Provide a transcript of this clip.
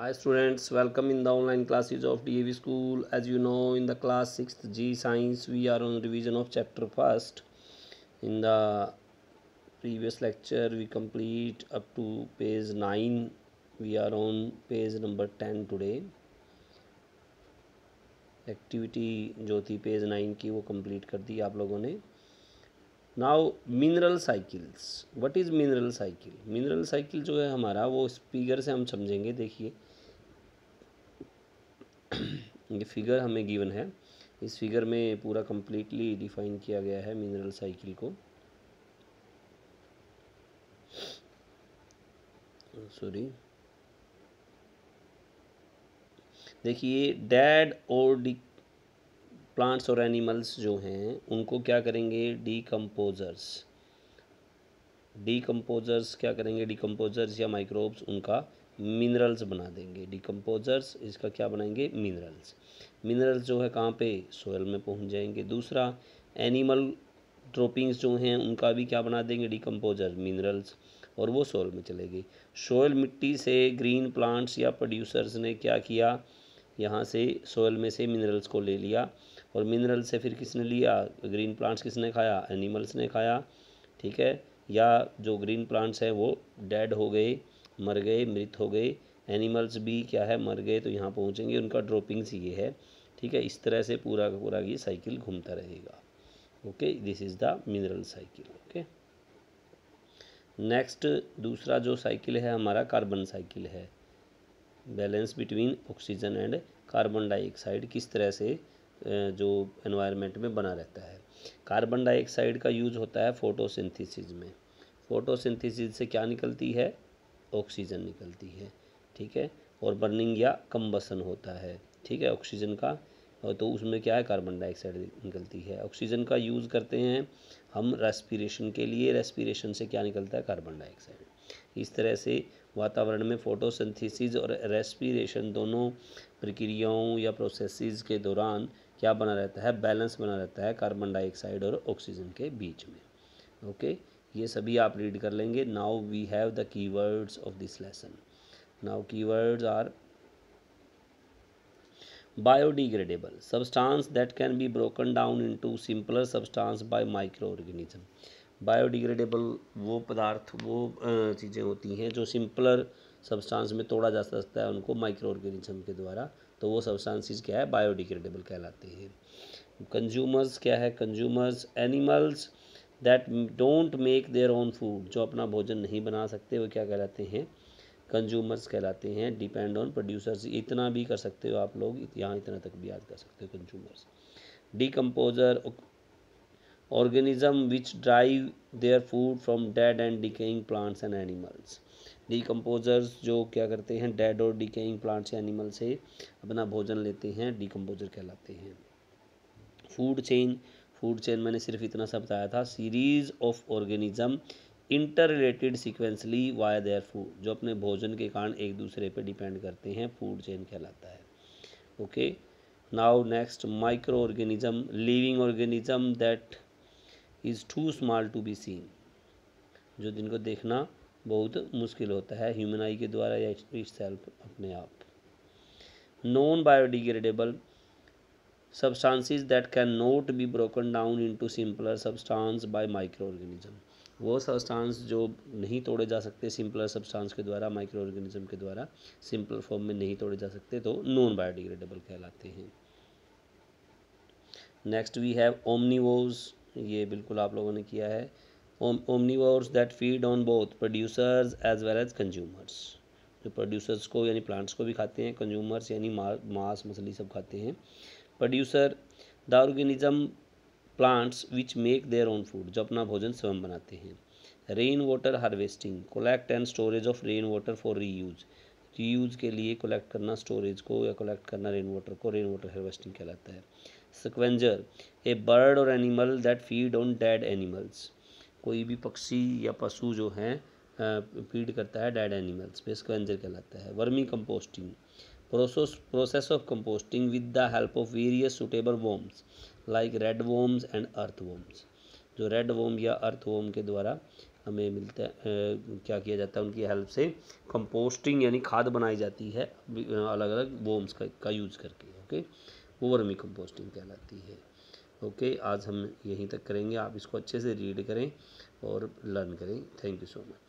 high students welcome in the online classes of D A V school as you know in the class six G science we are on revision of chapter first in the previous lecture we complete up to page nine we are on page number ten today activity जो थी page nine की वो complete कर दी आप लोगों ने now mineral cycles what is mineral cycle mineral cycle जो है हमारा वो इस फिगर से हम समझेंगे देखिए ये फिगर हमें गिवन है इस फिगर में पूरा कम्प्लीटली डिफाइन किया गया है मिनरल साइकिल को सॉरी देखिए डैड और डिक प्लांट्स और एनिमल्स जो हैं उनको क्या करेंगे डी कम्पोजर्स क्या करेंगे डिकम्पोजर्स या माइक्रोब्स उनका मिनरल्स बना देंगे डिकम्पोजर्स इसका क्या बनाएंगे मिनरल्स मिनरल्स जो है कहाँ पे सोयल में पहुँच जाएंगे दूसरा एनिमल ड्रोपिंग्स जो हैं उनका भी क्या बना देंगे डिकम्पोजर मिनरल्स और वो सोयल में चलेगी सोयल मिट्टी से ग्रीन प्लांट्स या प्रोड्यूसर्स ने क्या किया यहाँ से सोयल में से मिनरल्स को ले लिया और मिनरल से फिर किसने लिया ग्रीन प्लांट्स किसने खाया एनिमल्स ने खाया ठीक है या जो ग्रीन प्लांट्स हैं वो डेड हो गए मर गए मृत हो गए एनिमल्स भी क्या है मर गए तो यहाँ पहुँचेंगे उनका ड्रॉपिंग्स ये है ठीक है इस तरह से पूरा का पूरा ये साइकिल घूमता रहेगा okay this is the mineral cycle okay next दूसरा जो साइकिल है हमारा कार्बन साइकिल है balance between oxygen and carbon dioxide किस तरह से जो एनवायरनमेंट में बना रहता है कार्बन डाइऑक्साइड का यूज होता है फोटोसिंथेसिस में फोटोसिंथेसिस से क्या निकलती है ऑक्सीजन निकलती है ठीक है और बर्निंग या कम्बसन होता है ठीक है ऑक्सीजन का तो उसमें क्या है कार्बन डाइऑक्साइड निकलती है ऑक्सीजन का यूज़ करते हैं हम रेस्पिरेशन के लिए रेस्पिरेशन से क्या निकलता है कार्बन डाइऑक्साइड इस तरह से वातावरण में फोटोसिंथेसिस और रेस्पिरेशन दोनों प्रक्रियाओं या प्रोसेसेस के दौरान क्या बना रहता है बैलेंस बना रहता है कार्बन डाइऑक्साइड और ऑक्सीजन के बीच में ओके ये सभी आप रीड कर लेंगे now we have the keywords of this lesson now keywords are biodegradable substance that can be broken down into simpler substance by micro organism biodegradable वो पदार्थ वो चीज़ें होती हैं जो सिंपलर सब्सटेंस में तोड़ा जा सकता है उनको माइक्रो ऑर्गेनिज्म के द्वारा तो वो सब्सटेंसेस क्या है बायोडिग्रेडेबल कहलाते हैं कंज्यूमर्स क्या है consumers animals that don't make their own food जो अपना भोजन नहीं बना सकते वो क्या कहलाते हैं कंज्यूमर्स कहलाते हैं डिपेंड ऑन प्रोड्यूसर्स इतना भी कर सकते हो आप लोग यहाँ इतना तक भी याद कर सकते हो consumers decomposer organism which derive their food from dead and decaying plants and animals decomposers जो क्या करते हैं डेड और डिकेइंग प्लांट्स या एनिमल से अपना भोजन लेते हैं डिकम्पोजर कहलाते हैं फूड चेन फूड चेन मैंने सिर्फ इतना सा बताया था series of organism interrelated sequentially via their food जो अपने भोजन के कारण एक दूसरे पर डिपेंड करते हैं फूड चेन कहलाता है okay now next micro organism living organism that is too small to be seen जो जिनको देखना बहुत मुश्किल होता है ह्यूमन आई के द्वारा या सेल्फ अपने आप non biodegradable substances that cannot be broken down into simpler substance by micro organism वो सब्सटांस जो नहीं तोड़े जा सकते सिंपलर सब्सटांस के द्वारा माइक्रो ऑर्गेनिज्म के द्वारा सिंपलर फॉर्म में नहीं तोड़े जा सकते तो नॉन बायोडिग्रेडेबल कहलाते हैं नेक्स्ट वी हैव ओमनीवोज ये बिल्कुल आप लोगों ने किया है omnivores that feed on both producers as well as consumers जो प्रोड्यूसर्स को यानी प्लांट्स को भी खाते हैं कंज्यूमर्स यानी मांस मछली सब खाते हैं producer the organism plants which make their own food जो अपना भोजन स्वयं बनाते हैं rain water harvesting collect and storage of rain water for reuse use के लिए कलेक्ट करना स्टोरेज को या कलेक्ट करना रेन वाटर को रेन वाटर हार्वेस्टिंग कहलाता है स्क्वेंजर ए बर्ड और animal that feed on dead animals कोई भी पक्षी या पशु जो हैं फीड करता है डेड एनिमल्स पे स्क्वेंजर कहलाता है vermicomposting process process of composting with the help of various suitable worms like red worms and earthworms जो रेड वोम या अर्थ वोम के द्वारा हमें मिलता है क्या किया जाता है उनकी हेल्प से कंपोस्टिंग यानी खाद बनाई जाती है अलग अलग वोम्स का, का यूज़ करके ओके वो वर्मी कंपोस्टिंग कहलाती है ओके आज हम यहीं तक करेंगे आप इसको अच्छे से रीड करें और लर्न करें थैंक यू सो मच